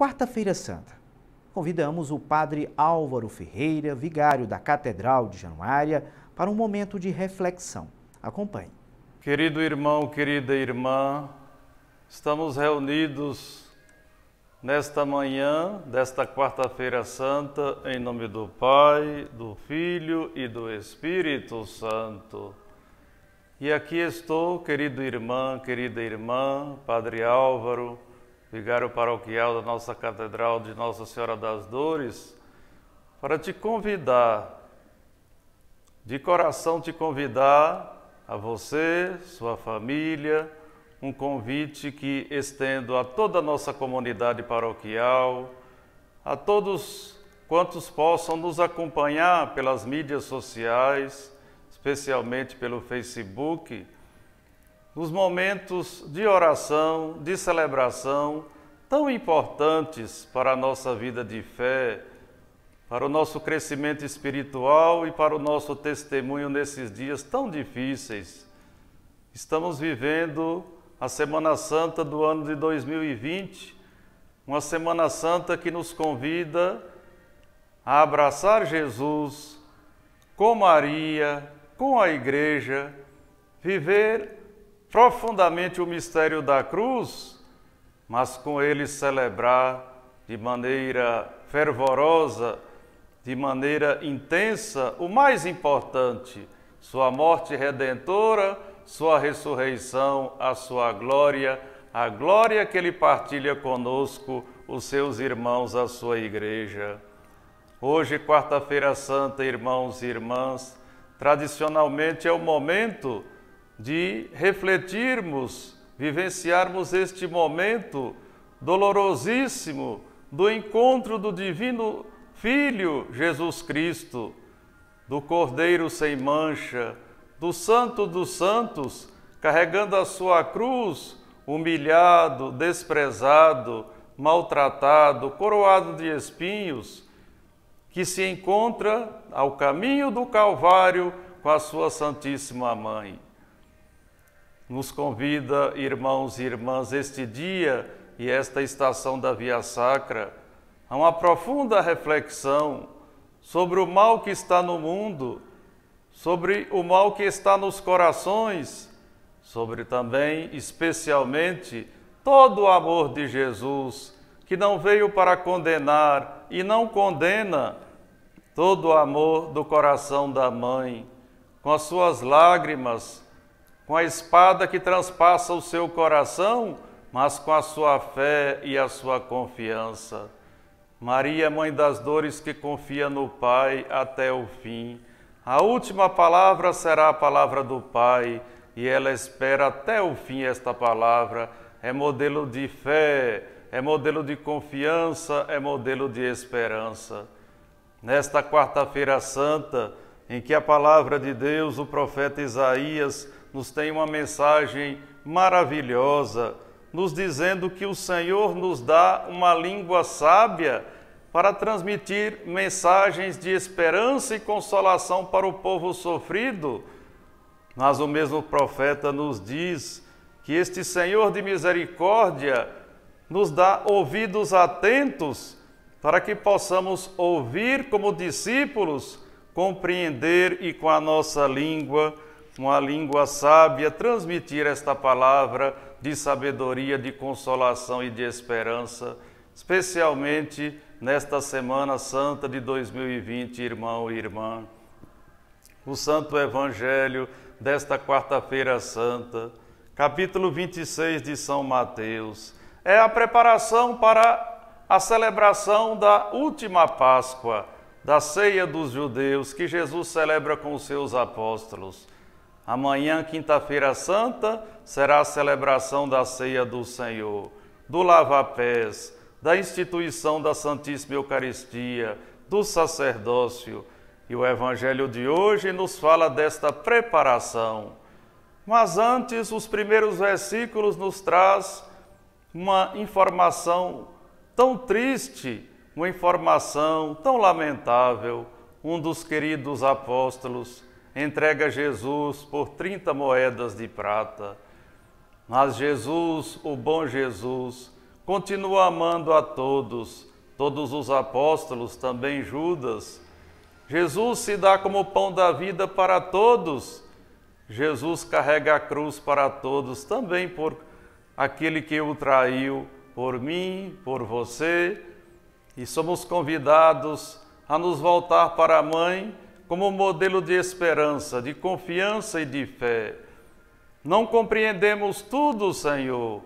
Quarta-feira Santa. Convidamos o padre Álvaro Ferreira, vigário da Catedral de Januária, para um momento de reflexão. Acompanhe. Querido irmão, querida irmã, estamos reunidos nesta manhã, desta Quarta-feira Santa, em nome do Pai, do Filho e do Espírito Santo. E aqui estou, querido irmão, querida irmã, Padre Álvaro, vigário paroquial da nossa Catedral de Nossa Senhora das Dores, para te convidar, de coração te convidar a você, sua família, um convite que estendo a toda a nossa comunidade paroquial, a todos quantos possam nos acompanhar pelas mídias sociais, especialmente pelo Facebook nos momentos de oração, de celebração, tão importantes para a nossa vida de fé, para o nosso crescimento espiritual e para o nosso testemunho nesses dias tão difíceis. Estamos vivendo a Semana Santa do ano de 2020, uma Semana Santa que nos convida a abraçar Jesus com Maria, com a Igreja, viver profundamente o mistério da cruz, mas com ele celebrar de maneira fervorosa, de maneira intensa, o mais importante, sua morte redentora, sua ressurreição, a sua glória, a glória que ele partilha conosco, os seus irmãos, a sua igreja. Hoje, quarta-feira santa, irmãos e irmãs, tradicionalmente é o momento de refletirmos, vivenciarmos este momento dolorosíssimo do encontro do Divino Filho Jesus Cristo, do Cordeiro sem mancha, do Santo dos Santos, carregando a sua cruz, humilhado, desprezado, maltratado, coroado de espinhos, que se encontra ao caminho do Calvário com a sua Santíssima Mãe nos convida, irmãos e irmãs, este dia e esta estação da Via Sacra a uma profunda reflexão sobre o mal que está no mundo, sobre o mal que está nos corações, sobre também, especialmente, todo o amor de Jesus, que não veio para condenar e não condena, todo o amor do coração da mãe, com as suas lágrimas, com a espada que transpassa o seu coração, mas com a sua fé e a sua confiança. Maria, mãe das dores, que confia no Pai até o fim. A última palavra será a palavra do Pai, e ela espera até o fim esta palavra. É modelo de fé, é modelo de confiança, é modelo de esperança. Nesta quarta-feira santa, em que a palavra de Deus, o profeta Isaías, nos tem uma mensagem maravilhosa, nos dizendo que o Senhor nos dá uma língua sábia para transmitir mensagens de esperança e consolação para o povo sofrido. Mas o mesmo profeta nos diz que este Senhor de misericórdia nos dá ouvidos atentos para que possamos ouvir como discípulos, compreender e com a nossa língua uma língua sábia, transmitir esta palavra de sabedoria, de consolação e de esperança, especialmente nesta Semana Santa de 2020, irmão e irmã. O Santo Evangelho desta Quarta-feira Santa, capítulo 26 de São Mateus, é a preparação para a celebração da última Páscoa, da ceia dos judeus, que Jesus celebra com seus apóstolos. Amanhã, quinta-feira santa, será a celebração da ceia do Senhor, do lava-pés, da instituição da Santíssima Eucaristia, do sacerdócio. E o Evangelho de hoje nos fala desta preparação. Mas antes, os primeiros versículos nos traz uma informação tão triste, uma informação tão lamentável. Um dos queridos apóstolos, entrega Jesus por 30 moedas de prata. Mas Jesus, o bom Jesus, continua amando a todos, todos os apóstolos, também Judas. Jesus se dá como pão da vida para todos. Jesus carrega a cruz para todos, também por aquele que o traiu, por mim, por você. E somos convidados a nos voltar para a mãe como modelo de esperança, de confiança e de fé. Não compreendemos tudo, Senhor,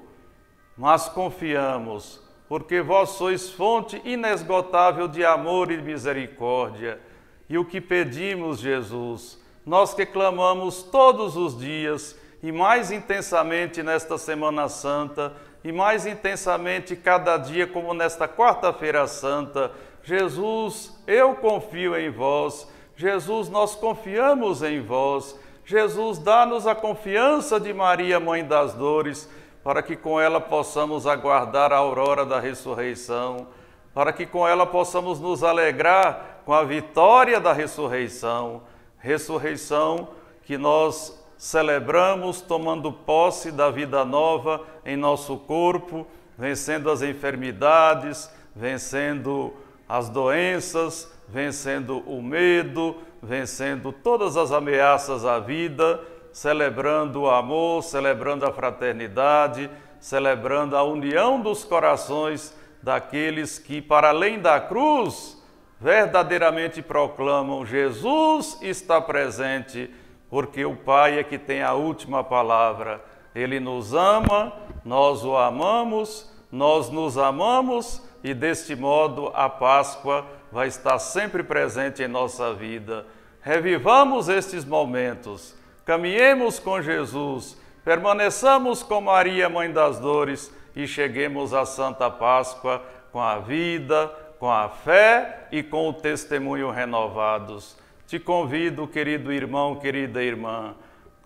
mas confiamos, porque vós sois fonte inesgotável de amor e misericórdia. E o que pedimos, Jesus, nós que clamamos todos os dias e mais intensamente nesta Semana Santa, e mais intensamente cada dia, como nesta Quarta-feira Santa, Jesus, eu confio em vós Jesus, nós confiamos em vós. Jesus, dá-nos a confiança de Maria, Mãe das Dores, para que com ela possamos aguardar a aurora da ressurreição, para que com ela possamos nos alegrar com a vitória da ressurreição. Ressurreição que nós celebramos tomando posse da vida nova em nosso corpo, vencendo as enfermidades, vencendo as doenças, vencendo o medo, vencendo todas as ameaças à vida, celebrando o amor, celebrando a fraternidade, celebrando a união dos corações daqueles que, para além da cruz, verdadeiramente proclamam: Jesus está presente, porque o Pai é que tem a última palavra. Ele nos ama, nós o amamos, nós nos amamos e deste modo a Páscoa vai estar sempre presente em nossa vida. Revivamos estes momentos, caminhemos com Jesus, permaneçamos com Maria, Mãe das Dores, e cheguemos à Santa Páscoa com a vida, com a fé e com o testemunho renovados. Te convido, querido irmão, querida irmã,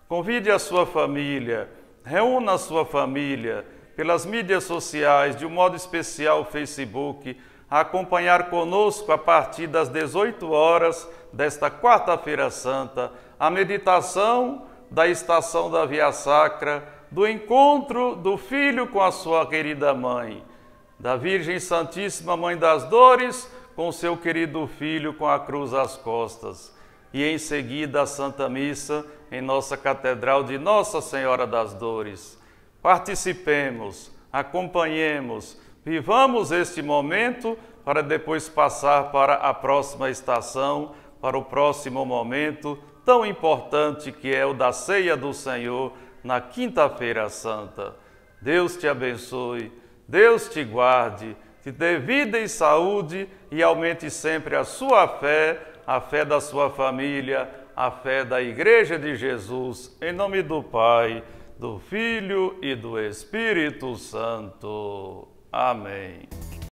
convide a sua família, reúna a sua família pelas mídias sociais, de um modo especial o Facebook, a acompanhar conosco a partir das 18 horas desta quarta-feira santa a meditação da estação da Via Sacra, do encontro do filho com a sua querida mãe, da Virgem Santíssima Mãe das Dores com seu querido filho com a cruz às costas, e em seguida a Santa Missa em nossa Catedral de Nossa Senhora das Dores participemos, acompanhemos, vivamos este momento para depois passar para a próxima estação, para o próximo momento tão importante que é o da ceia do Senhor na Quinta-feira Santa. Deus te abençoe, Deus te guarde, te dê vida e saúde e aumente sempre a sua fé, a fé da sua família, a fé da Igreja de Jesus, em nome do Pai do Filho e do Espírito Santo. Amém.